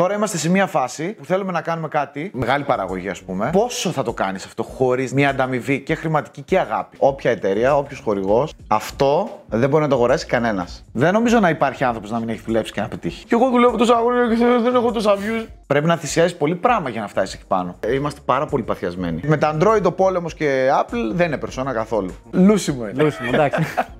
Τώρα είμαστε σε μια φάση που θέλουμε να κάνουμε κάτι. Μεγάλη παραγωγή, ας πούμε. Πόσο θα το κάνεις αυτό χωρίς μια ανταμοιβή και χρηματική και αγάπη. Όποια εταιρεία, όποιος χορηγός, αυτό δεν μπορεί να το αγοράσει κανένας. Δεν νομίζω να υπάρχει άνθρωπος να μην έχει δουλέψει και να πετύχει. Και εγώ δουλεύω τόσα χρόνια και δεν έχω τόσα views. Πρέπει να θυσιάζεις πολύ πράγμα για να φτάσεις εκεί πάνω. Ε, είμαστε πάρα πολύ παθιασμένοι. Με τα Android, ο πόλεμος και Apple δεν είναι περσόνα καθόλου. Λούσιμο είναι. Λούσιμο, εντάξει.